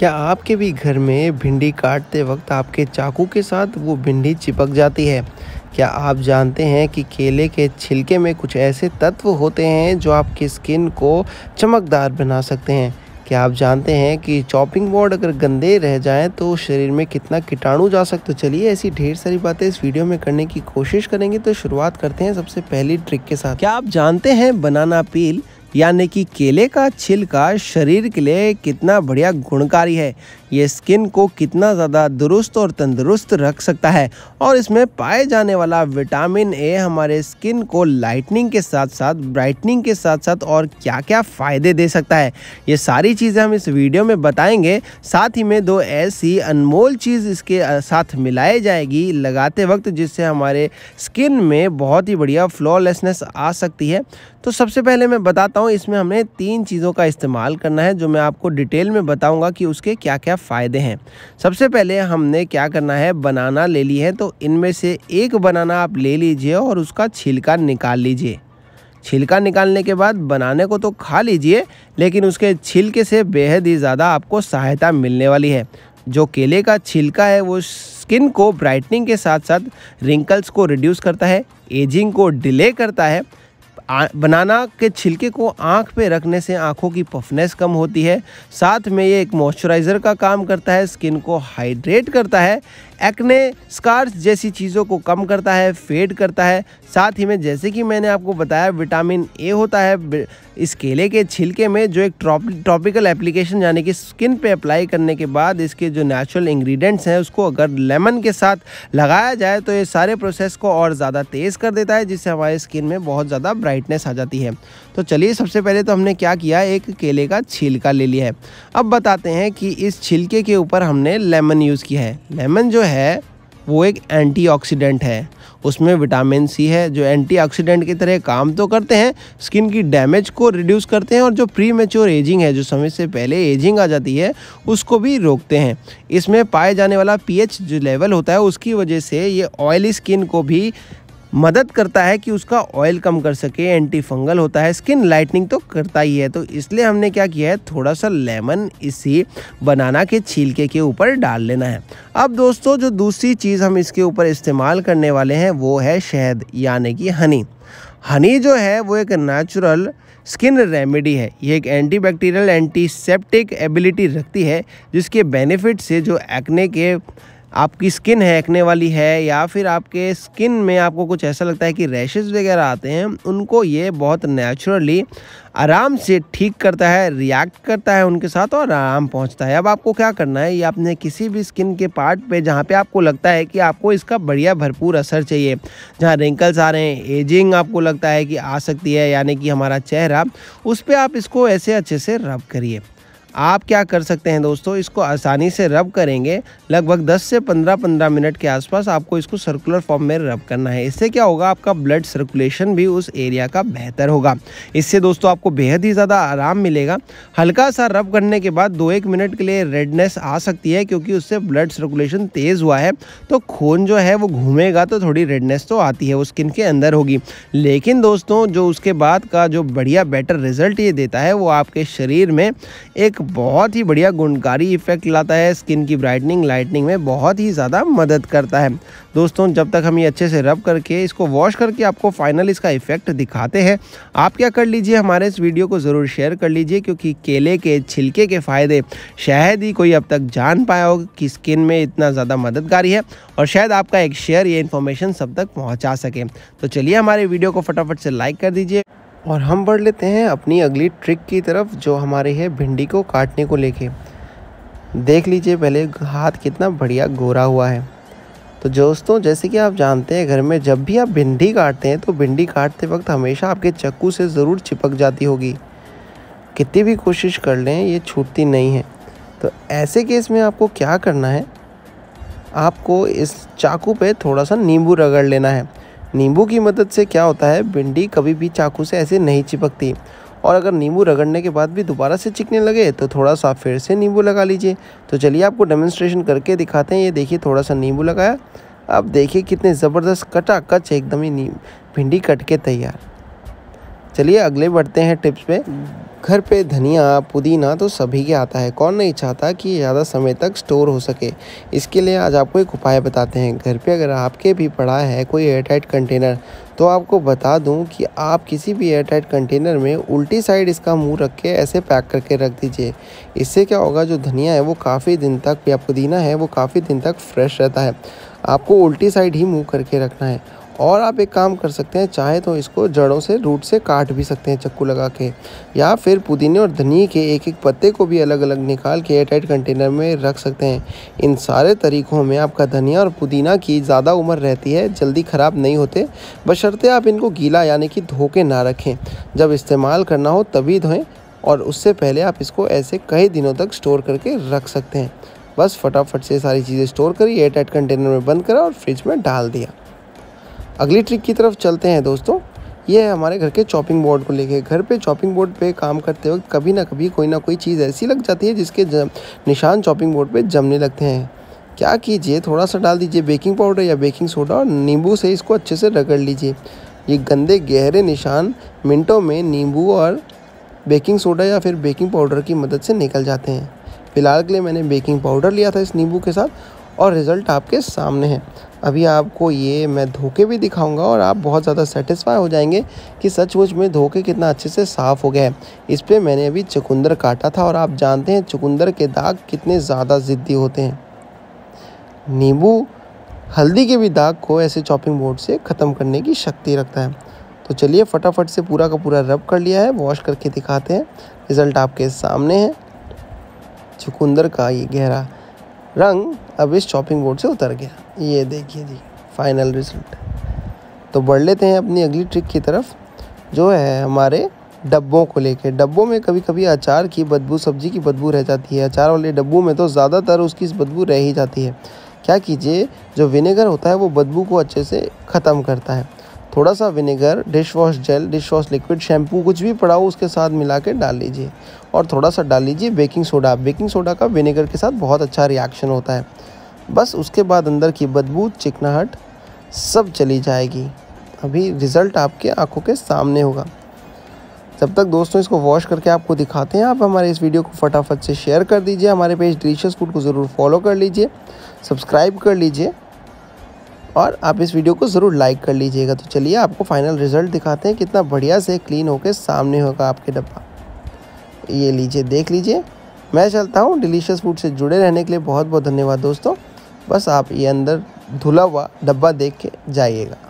क्या आपके भी घर में भिंडी काटते वक्त आपके चाकू के साथ वो भिंडी चिपक जाती है क्या आप जानते हैं कि केले के छिलके में कुछ ऐसे तत्व होते हैं जो आपकी स्किन को चमकदार बना सकते हैं क्या आप जानते हैं कि चॉपिंग बोर्ड अगर गंदे रह जाएं तो शरीर में कितना कीटाणु जा सकते तो चलिए ऐसी ढेर सारी बातें इस वीडियो में करने की कोशिश करेंगे तो शुरुआत करते हैं सबसे पहली ट्रिक के साथ क्या आप जानते हैं बनाना पील यानी कि केले का छिलका शरीर के लिए कितना बढ़िया गुणकारी है ये स्किन को कितना ज़्यादा दुरुस्त और तंदुरुस्त रख सकता है और इसमें पाए जाने वाला विटामिन ए हमारे स्किन को लाइटनिंग के साथ साथ ब्राइटनिंग के साथ साथ और क्या क्या फ़ायदे दे सकता है ये सारी चीज़ें हम इस वीडियो में बताएंगे साथ ही में दो ऐसी अनमोल चीज़ इसके साथ मिलाई जाएगी लगाते वक्त जिससे हमारे स्किन में बहुत ही बढ़िया फ्लॉलेसनेस आ सकती है तो सबसे पहले मैं बताता बताता हूँ इसमें हमें तीन चीज़ों का इस्तेमाल करना है जो मैं आपको डिटेल में बताऊँगा कि उसके क्या क्या फ़ायदे हैं सबसे पहले हमने क्या करना है बनाना ले ली है तो इनमें से एक बनाना आप ले लीजिए और उसका छिलका निकाल लीजिए छिलका निकालने के बाद बनाने को तो खा लीजिए लेकिन उसके छिलके से बेहद ही ज़्यादा आपको सहायता मिलने वाली है जो केले का छिलका है वो स्किन को ब्राइटनिंग के साथ साथ रिंकल्स को रिड्यूस करता है एजिंग को डिले करता है बनाना के छिलके को आँख पे रखने से आँखों की पफनेस कम होती है साथ में ये एक मॉइस्चराइज़र का काम करता है स्किन को हाइड्रेट करता है एक्ने स्कार्स जैसी चीज़ों को कम करता है फेड करता है साथ ही में जैसे कि मैंने आपको बताया विटामिन ए होता है इस केले के छिलके में जो एक ट्रॉपिकल एप्लीकेशन यानी कि स्किन पे अप्लाई करने के बाद इसके जो नेचुरल इंग्रेडिएंट्स हैं उसको अगर लेमन के साथ लगाया जाए तो ये सारे प्रोसेस को और ज़्यादा तेज़ कर देता है जिससे हमारे स्किन में बहुत ज़्यादा ब्राइटनेस आ जाती है तो चलिए सबसे पहले तो हमने क्या किया एक केले का छिलका ले लिया है अब बताते हैं कि इस छिलके के ऊपर हमने लेमन यूज़ किया है लेमन जो है वो एक एंटीऑक्सीडेंट है उसमें विटामिन सी है जो एंटीऑक्सीडेंट की तरह काम तो करते हैं स्किन की डैमेज को रिड्यूस करते हैं और जो प्री मेच्योर एजिंग है जो समय से पहले एजिंग आ जाती है उसको भी रोकते हैं इसमें पाए जाने वाला पीएच जो लेवल होता है उसकी वजह से ये ऑयली स्किन को भी मदद करता है कि उसका ऑयल कम कर सके एंटी फंगल होता है स्किन लाइटनिंग तो करता ही है तो इसलिए हमने क्या किया है थोड़ा सा लेमन इसी बनाना के छिलके के ऊपर डाल लेना है अब दोस्तों जो दूसरी चीज़ हम इसके ऊपर इस्तेमाल करने वाले हैं वो है शहद यानी कि हनी हनी जो है वो एक नेचुरल स्किन रेमेडी है ये एक एंटीबैक्टीरियल एंटीसेप्टिक एबिलिटी रखती है जिसके बेनिफिट से जो एक्ने के आपकी स्किन हैकने वाली है या फिर आपके स्किन में आपको कुछ ऐसा लगता है कि रैशेज वगैरह आते हैं उनको ये बहुत नेचुरली आराम से ठीक करता है रिएक्ट करता है उनके साथ और आराम पहुंचता है अब आपको क्या करना है ये आपने किसी भी स्किन के पार्ट पे जहाँ पे आपको लगता है कि आपको इसका बढ़िया भरपूर असर चाहिए जहाँ रिंकल्स आ रहे हैं एजिंग आपको लगता है कि आ सकती है यानी कि हमारा चेहरा उस पर आप इसको ऐसे अच्छे से रब करिए आप क्या कर सकते हैं दोस्तों इसको आसानी से रब करेंगे लगभग 10 से 15-15 मिनट के आसपास आपको इसको सर्कुलर फॉर्म में रब करना है इससे क्या होगा आपका ब्लड सर्कुलेशन भी उस एरिया का बेहतर होगा इससे दोस्तों आपको बेहद ही ज़्यादा आराम मिलेगा हल्का सा रब करने के बाद दो एक मिनट के लिए रेडनेस आ सकती है क्योंकि उससे ब्लड सर्कुलेशन तेज़ हुआ है तो खून जो है वो घूमेगा तो थोड़ी रेडनेस तो आती है वो स्किन के अंदर होगी लेकिन दोस्तों जो उसके बाद का जो बढ़िया बेटर रिजल्ट ये देता है वो आपके शरीर में एक बहुत ही बढ़िया गुणकारी इफेक्ट लाता है स्किन की ब्राइटनिंग लाइटनिंग में बहुत ही ज़्यादा मदद करता है दोस्तों जब तक हम ये अच्छे से रब करके इसको वॉश करके आपको फाइनल इसका इफेक्ट दिखाते हैं आप क्या कर लीजिए हमारे इस वीडियो को ज़रूर शेयर कर लीजिए क्योंकि केले के छिलके के फ़ायदे शायद ही कोई अब तक जान पाया हो कि स्किन में इतना ज़्यादा मददगारी है और शायद आपका एक शेयर ये इन्फॉर्मेशन सब तक पहुँचा सके तो चलिए हमारे वीडियो को फटाफट से लाइक कर दीजिए और हम बढ़ लेते हैं अपनी अगली ट्रिक की तरफ जो हमारी है भिंडी को काटने को लेके देख लीजिए पहले हाथ कितना बढ़िया गोरा हुआ है तो दोस्तों जैसे कि आप जानते हैं घर में जब भी आप भिंडी काटते हैं तो भिंडी काटते वक्त हमेशा आपके चक्कू से ज़रूर चिपक जाती होगी कितनी भी कोशिश कर लें ये छूटती नहीं है तो ऐसे केस में आपको क्या करना है आपको इस चाकू पे थोड़ा सा नींबू रगड़ लेना है नींबू की मदद से क्या होता है भिंडी कभी भी चाकू से ऐसे नहीं चिपकती और अगर नींबू रगड़ने के बाद भी दोबारा से चिकने लगे तो थोड़ा सा फिर से नींबू लगा लीजिए तो चलिए आपको डेमोन्स्ट्रेशन करके दिखाते हैं ये देखिए थोड़ा सा नींबू लगाया आप देखिए कितने ज़बरदस्त कटा कच एकदम ही भिंडी कट के तैयार चलिए अगले बढ़ते हैं टिप्स पे घर पे धनिया पुदीना तो सभी के आता है कौन नहीं चाहता कि ज़्यादा समय तक स्टोर हो सके इसके लिए आज आपको एक उपाय बताते हैं घर पे अगर आपके भी पड़ा है कोई एयरटाइट कंटेनर तो आपको बता दूं कि आप किसी भी एयरटाइट कंटेनर में उल्टी साइड इसका मुंह रख के ऐसे पैक करके रख दीजिए इससे क्या होगा जो धनिया है वो काफ़ी दिन तक या पुदीना है वो काफ़ी दिन तक फ्रेश रहता है आपको उल्टी साइड ही मुँह करके रखना है और आप एक काम कर सकते हैं चाहे तो इसको जड़ों से रूट से काट भी सकते हैं चक्कू लगा के या फिर पुदीने और धनिए के एक एक पत्ते को भी अलग अलग निकाल के एयरटाइट कंटेनर में रख सकते हैं इन सारे तरीक़ों में आपका धनिया और पुदीना की ज़्यादा उम्र रहती है जल्दी ख़राब नहीं होते बशर्ते आप इनको गीला यानी कि धोखे ना रखें जब इस्तेमाल करना हो तभी धोएँ और उससे पहले आप इसको ऐसे कई दिनों तक स्टोर करके रख सकते हैं बस फटाफट से सारी चीज़ें स्टोर करी एयरटाइट कंटेनर में बंद करा और फ्रिज में डाल दिया अगली ट्रिक की तरफ चलते हैं दोस्तों ये है हमारे घर के चॉपिंग बोर्ड को लेके घर पे चॉपिंग बोर्ड पे काम करते वक्त कभी ना कभी कोई ना कोई चीज़ ऐसी लग जाती है जिसके निशान चॉपिंग बोर्ड पे जमने लगते हैं क्या कीजिए थोड़ा सा डाल दीजिए बेकिंग पाउडर या बेकिंग सोडा और नींबू से इसको अच्छे से रगड़ लीजिए ये गंदे गहरे निशान मिनटों में नींबू और बेकिंग सोडा या फिर बेकिंग पाउडर की मदद से निकल जाते हैं फ़िलहाल के लिए मैंने बेकिंग पाउडर लिया था इस नींबू के साथ और रिज़ल्ट आपके सामने है अभी आपको ये मैं धोखे भी दिखाऊंगा और आप बहुत ज़्यादा सेटिस्फाई हो जाएंगे कि सचमुच में धोखे कितना अच्छे से साफ़ हो गया है इस पर मैंने अभी चुकंदर काटा था और आप जानते हैं चुकंदर के दाग कितने ज़्यादा ज़िद्दी होते हैं नींबू हल्दी के भी दाग को ऐसे चॉपिंग बोर्ड से ख़त्म करने की शक्ति रखता है तो चलिए फटाफट से पूरा का पूरा रब कर लिया है वॉश करके दिखाते हैं रिज़ल्ट आपके सामने है चुकंदर का ये गहरा रंग अब इस चॉपिंग बोर्ड से उतर गया ये देखिए जी फाइनल रिजल्ट तो बढ़ लेते हैं अपनी अगली ट्रिक की तरफ जो है हमारे डब्बों को लेके डब्बों में कभी कभी अचार की बदबू सब्जी की बदबू रह जाती है अचार वाले डब्बों में तो ज़्यादातर उसकी बदबू रह ही जाती है क्या कीजिए जो विनेगर होता है वो बदबू को अच्छे से ख़त्म करता है थोड़ा सा vinegar dish wash gel dish wash liquid shampoo कुछ भी पड़ा हो उसके साथ मिला के डाल लीजिए और थोड़ा सा डाल लीजिए बेकिंग सोडा बेकिंग सोडा का विनेगर के साथ बहुत अच्छा रिएक्शन होता है बस उसके बाद अंदर की बदबू चिकनाहट सब चली जाएगी अभी रिज़ल्ट आपके आंखों के सामने होगा जब तक दोस्तों इसको वॉश करके आपको दिखाते हैं आप हमारे इस वीडियो को फटाफट से शेयर कर दीजिए हमारे पेज डिलीशियस फूड को ज़रूर फॉलो कर लीजिए सब्सक्राइब कर लीजिए और आप इस वीडियो को ज़रूर लाइक कर लीजिएगा तो चलिए आपको फाइनल रिज़ल्ट दिखाते हैं कितना बढ़िया से क्लीन होकर सामने होगा आपके डब्बा ये लीजिए देख लीजिए मैं चलता हूँ डिलीशियस फूड से जुड़े रहने के लिए बहुत बहुत धन्यवाद दोस्तों बस आप ये अंदर धुला हुआ डब्बा देख के जाइएगा